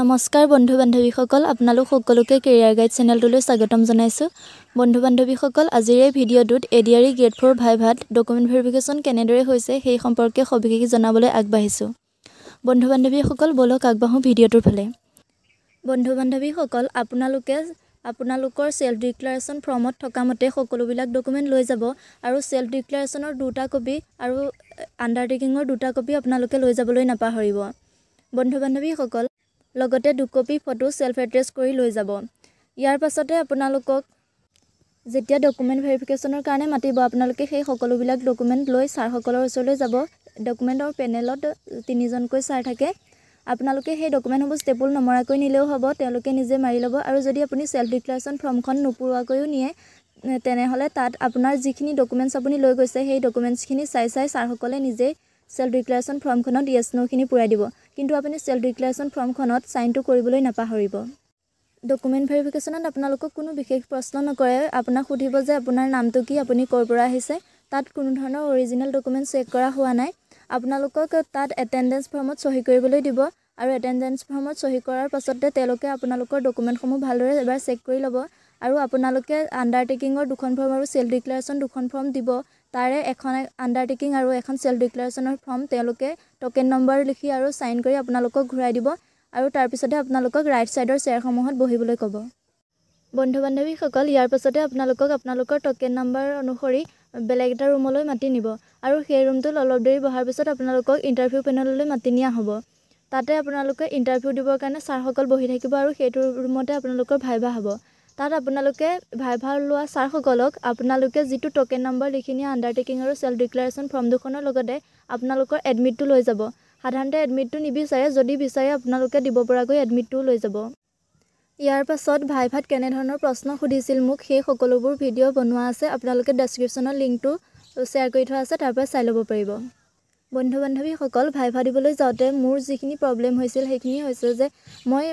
নমস্কাৰ বন্ধু বান্ধৱীসকল আপোনালোক সকলোকে কেৰিয়াৰ গাইড চেনেলটোলৈ স্বাগতম জনাইছোঁ বন্ধু বান্ধৱীসকল আজিৰ এই ভিডিঅ'টোত এডিয়াৰী গেট ফ'ৰ ভাই ভাত ডকুমেণ্ট ভেৰিফিকেশ্যন কেনেদৰে হৈছে সেই সম্পৰ্কে সবিশেষ জনাবলৈ আগবাঢ়িছোঁ বন্ধু বান্ধৱীসকল ব'লক আগবাঢ়ো ভিডিঅ'টোৰ ফালে বন্ধু বান্ধৱীসকল আপোনালোকে আপোনালোকৰ চেল্ফ ডিক্লাৰেশ্যন ফৰ্মত থকা মতে সকলোবিলাক ডকুমেণ্ট লৈ যাব আৰু চেল্ফ ডিক্লাৰেশ্যনৰ দুটা কপি আৰু আণ্ডাৰটেকিঙৰ দুটা কপি আপোনালোকে লৈ যাবলৈ নাপাহৰিব বন্ধু বান্ধৱীসকল লগতে দুকপি ফটো ছেল্ফ এড্ৰেছ কৰি লৈ যাব ইয়াৰ পাছতে আপোনালোকক যেতিয়া ডকুমেণ্ট ভেৰিফিকেশ্যনৰ কাৰণে মাতিব আপোনালোকে সেই সকলোবিলাক ডকুমেণ্ট লৈ ছাৰসকলৰ ওচৰলৈ যাব ডকুমেণ্টৰ পেনেলত তিনিজনকৈ ছাৰ থাকে আপোনালোকে সেই ডকুমেণ্টসমূহ ষ্টেপুল নমৰাকৈ নিলেও হ'ব তেওঁলোকে নিজে মাৰি ল'ব আৰু যদি আপুনি ছেল্ফ ডিক্লেৰেশ্যন ফৰ্মখন নোপোৱাকৈও নিয়ে তেনেহ'লে তাত আপোনাৰ যিখিনি ডকুমেণ্টছ আপুনি লৈ গৈছে সেই ডকুমেণ্টছখিনি চাই চাই ছাৰসকলে নিজেই চেল্ফ ডিক্লেৰেশ্যন ফৰ্মখনত য়েছ নখিনি পূৰাই দিব কিন্তু আপুনি চেল্ফ ডিক্লেৰেশ্যন ফৰ্মখনত চাইনটো কৰিবলৈ নাপাহৰিব ডকুমেণ্ট ভেৰিফিকেশ্যনত আপোনালোকক কোনো বিশেষ প্ৰশ্ন নকৰে আপোনাক সুধিব যে আপোনাৰ নামটো কি আপুনি ক'ৰ পৰা আহিছে তাত কোনো ধৰণৰ অৰিজিনেল ডকুমেণ্ট চেক কৰা হোৱা নাই আপোনালোকক তাত এটেণ্ডেঞ্চ ফৰ্মত চহী কৰিবলৈ দিব আৰু এটেণ্ডেঞ্চ ফৰ্মত চহী কৰাৰ পাছতে তেওঁলোকে আপোনালোকৰ ডকুমেণ্টসমূহ ভালদৰে এবাৰ চেক কৰি ল'ব আৰু আপোনালোকে আণ্ডাৰটেকিঙৰ দুখন ফৰ্ম আৰু চেল্ফ ডিক্লেৰেশ্যন দুখন ফৰ্ম দিব তাৰে এখন আণ্ডাৰটেকিং আৰু এখন চেল্ফ ডিক্লেৰেশ্যনৰ ফৰ্ম তেওঁলোকে টকেন নম্বৰ লিখি আৰু ছাইন কৰি আপোনালোকক ঘূৰাই দিব আৰু তাৰপিছতে আপোনালোকক ৰাইট ছাইডৰ চেয়াৰসমূহত বহিবলৈ ক'ব বন্ধু বান্ধৱীসকল ইয়াৰ পাছতে আপোনালোকক আপোনালোকৰ টকেন নম্বৰ অনুসৰি বেলেগ এটা ৰুমলৈ মাতি নিব আৰু সেই ৰুমটোত অলপ দেৰি বহাৰ পিছত আপোনালোকক ইণ্টাৰভিউ পেনেললৈ মাতি নিয়া হ'ব তাতে আপোনালোকে ইণ্টাৰভিউ দিবৰ কাৰণে ছাৰসকল বহি থাকিব আৰু সেইটো ৰুমতে আপোনালোকৰ ভাইভা হ'ব তাত আপোনালোকে ভাইভা লোৱা ছাৰসকলক আপোনালোকে যিটো টকেন নম্বৰ লিখিনি আণ্ডাৰটেকিং আৰু চেল্ফ ডিক্লেৰেশ্যন ফৰ্ম দুখনৰ লগতে আপোনালোকৰ এডমিটটো লৈ যাব সাধাৰণতে এডমিটটো নিবিচাৰে যদি বিচাৰে আপোনালোকে দিব পৰাকৈ এডমিটটো লৈ যাব ইয়াৰ পাছত ভাইভাত কেনেধৰণৰ প্ৰশ্ন সুধিছিল মোক সেই সকলোবোৰ ভিডিঅ' বনোৱা আছে আপোনালোকে ডেছক্ৰিপশ্যনত লিংকটো শ্বেয়াৰ কৰি থোৱা আছে তাৰপৰা চাই ল'ব পাৰিব বন্ধু বান্ধৱীসকল ভাই দিবলৈ যাওঁতে মোৰ যিখিনি প্ৰব্লেম হৈছিল সেইখিনি হৈছে যে মই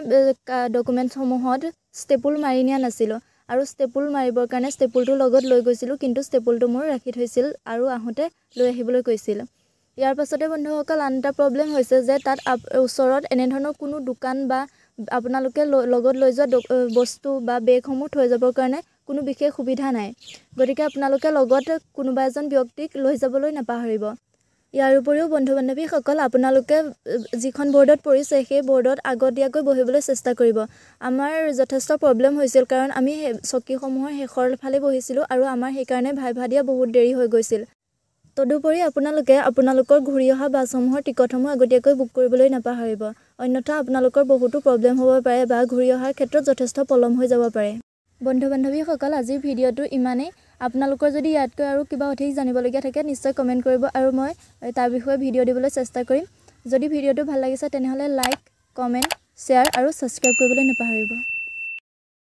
ডকুমেণ্টছসমূহত ষ্টেপুল মাৰি নিয়া নাছিলোঁ আৰু ষ্টেপুল মাৰিবৰ কাৰণে ষ্টেপুলটো লগত লৈ গৈছিলোঁ কিন্তু ষ্টেপুলটো মোৰ ৰাখি থৈছিল আৰু আহোঁতে লৈ আহিবলৈ কৈছিল ইয়াৰ পাছতে বন্ধুসকল আন এটা প্ৰব্লেম হৈছে যে তাত ওচৰত এনেধৰণৰ কোনো দোকান বা আপোনালোকে লগত লৈ যোৱা বস্তু বা বেগসমূহ থৈ যাবৰ কাৰণে কোনো বিশেষ সুবিধা নাই গতিকে আপোনালোকে লগত কোনোবা এজন ব্যক্তিক লৈ যাবলৈ নাপাহৰিব ইয়াৰ উপৰিও বন্ধু বান্ধৱীসকল আপোনালোকে যিখন বৰ্ডত পৰিছে সেই বৰ্ডত আগতীয়াকৈ বহিবলৈ চেষ্টা কৰিব আমাৰ যথেষ্ট প্ৰব্লেম হৈছিল কাৰণ আমি চকীসমূহৰ শেষৰ ফালে বহিছিলোঁ আৰু আমাৰ সেইকাৰণে ভাই ভা দিয়া বহুত দেৰি হৈ গৈছিল তদুপৰি আপোনালোকে আপোনালোকৰ ঘূৰি অহা বাছসমূহৰ টিকটসমূহ আগতীয়াকৈ বুক কৰিবলৈ নাপাহৰিব অন্যথা আপোনালোকৰ বহুতো প্ৰব্লেম হ'ব পাৰে বা ঘূৰি অহাৰ ক্ষেত্ৰত যথেষ্ট পলম হৈ যাব পাৰে বন্ধু বান্ধৱীসকল আজিৰ ভিডিঅ'টো ইমানেই আপোনালোকৰ যদি ইয়াতকৈ আৰু কিবা অধিক জানিবলগীয়া থাকে নিশ্চয় কমেণ্ট কৰিব আৰু মই তাৰ বিষয়ে ভিডিঅ' দিবলৈ চেষ্টা কৰিম যদি ভিডিঅ'টো ভাল লাগিছে তেনেহ'লে লাইক কমেণ্ট শ্বেয়াৰ আৰু ছাবস্ক্ৰাইব কৰিবলৈ নাপাহৰিব